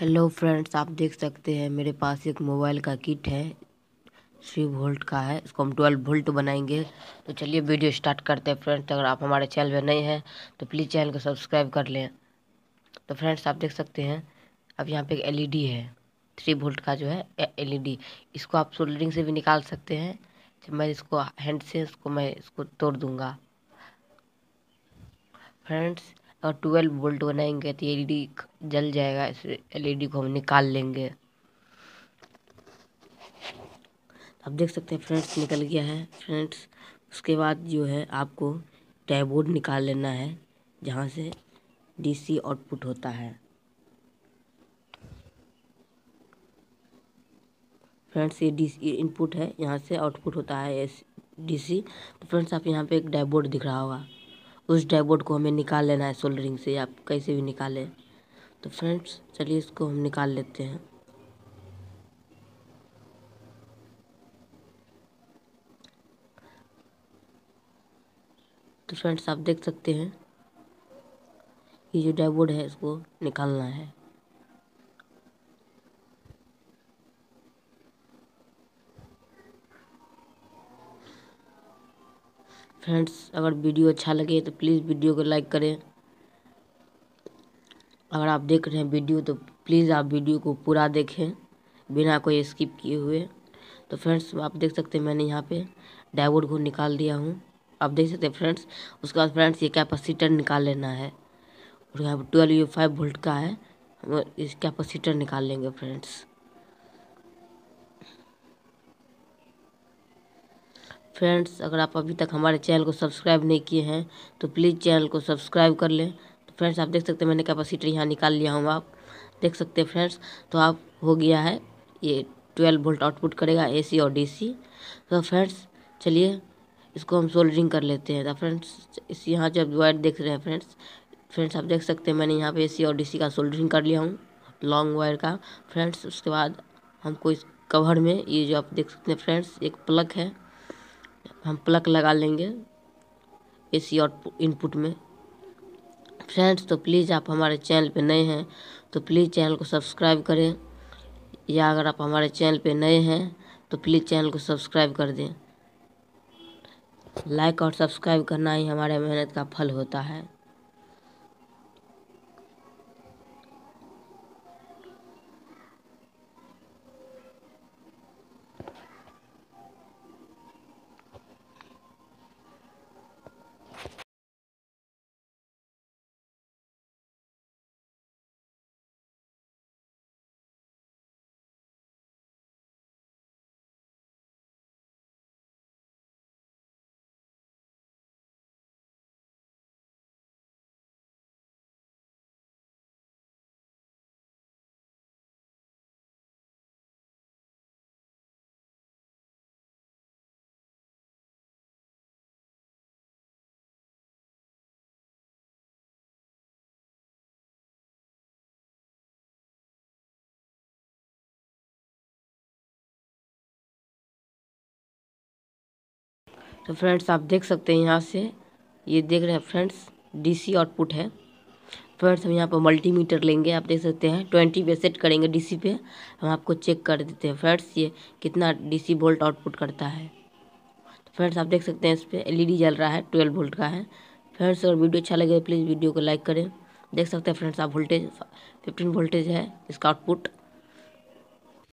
hello friends आप देख सकते हैं मेरे पास एक मोबाइल का किट है थ्री वोल्ट का है इसको हम ट्वेल्व वोल्ट बनाएंगे तो चलिए वीडियो स्टार्ट करते हैं फ्रेंड्स अगर आप हमारे चैनल पर नए हैं तो प्लीज़ चैनल को सब्सक्राइब कर लें तो फ्रेंड्स आप देख सकते हैं अब यहाँ पे एक एलईडी e है थ्री वोल्ट का जो है एलईडी e इसको आप सोल्डरिंग से भी निकाल सकते हैं मैं इसको हैंड से इसको मैं इसको तोड़ दूँगा फ्रेंड्स और ट्वेल्व वोल्ट बनाएंगे तो एल जल जाएगा इस एलईडी को हम निकाल लेंगे आप देख सकते हैं फ्रेंड्स निकल गया है फ्रेंड्स उसके बाद जो है आपको टैबोर्ड निकाल लेना है जहाँ से डीसी आउटपुट होता है फ्रेंड्स ये डीसी इनपुट है यहाँ से आउटपुट होता है एस डीसी तो फ्रेंड्स आप यहाँ पे एक डैबोर्ड दिख रहा होगा उस बोर्ड को हमें निकाल लेना है सोल्डरिंग से आप कैसे भी निकालें तो फ्रेंड्स चलिए इसको हम निकाल लेते हैं तो फ्रेंड्स आप देख सकते हैं ये जो डाइवर्ट है इसको निकालना है फ्रेंड्स अगर वीडियो अच्छा लगे तो प्लीज़ वीडियो को लाइक करें अगर आप देख रहे हैं वीडियो तो प्लीज़ आप वीडियो को पूरा देखें बिना कोई स्किप किए हुए तो फ्रेंड्स आप देख सकते हैं मैंने यहाँ पे डायोड को निकाल दिया हूँ आप देख सकते हैं फ्रेंड्स उसके बाद फ्रेंड्स ये कैपेसिटर निकाल लेना है और यहाँ पर ट्वेल्व फाइव वोल्ट का है इस कैपेसिटर निकाल लेंगे फ्रेंड्स फ्रेंड्स अगर आप अभी तक हमारे चैनल को सब्सक्राइब नहीं किए हैं तो प्लीज़ चैनल को सब्सक्राइब कर लें तो फ्रेंड्स आप देख सकते हैं मैंने कैपेसिटर यहाँ निकाल लिया हूँ आप देख सकते हैं फ्रेंड्स तो आप हो गया है ये ट्वेल्व वोल्ट आउटपुट करेगा एसी और डीसी तो फ्रेंड्स चलिए इसको हम सोल्डरिंग कर लेते हैं तो फ्रेंड्स इस यहाँ जो वायर देख रहे हैं फ्रेंड्स फ्रेंड्स आप देख सकते हैं मैंने यहाँ पे एसी और डीसी का सोल्डरिंग कर लिया हूँ लॉन्ग वायर का फ्रेंड्स उसके बाद हमको इस कवर में ये जो आप देख सकते हैं फ्रेंड्स एक प्लग है हम प्लग लगा लेंगे एसी और इनपुट में फ्रेंड्स तो प्लीज़ आप हमारे चैनल पे नए हैं तो प्लीज़ चैनल को सब्सक्राइब करें या अगर आप हमारे चैनल पे नए हैं तो प्लीज़ चैनल को सब्सक्राइब कर दें लाइक और सब्सक्राइब करना ही हमारे मेहनत का फल होता है तो फ्रेंड्स आप देख सकते हैं यहाँ से ये देख रहे हैं फ्रेंड्स डीसी आउटपुट है फ्रेंड्स हम यहाँ पर मल्टीमीटर लेंगे आप देख सकते हैं ट्वेंटी पे सेट करेंगे डीसी पे हम आपको चेक कर देते हैं फ्रेंड्स ये कितना डीसी वोल्ट आउटपुट करता है तो फ्रेंड्स आप देख सकते हैं इस पर एल e जल रहा है ट्वेल्व वोल्ट का है फ्रेंड्स अगर वीडियो अच्छा लगे प्लीज़ वीडियो को लाइक करें देख सकते हैं फ्रेंड्स आप वोल्टेज फिफ्टीन वोल्टेज है इसका आउटपुट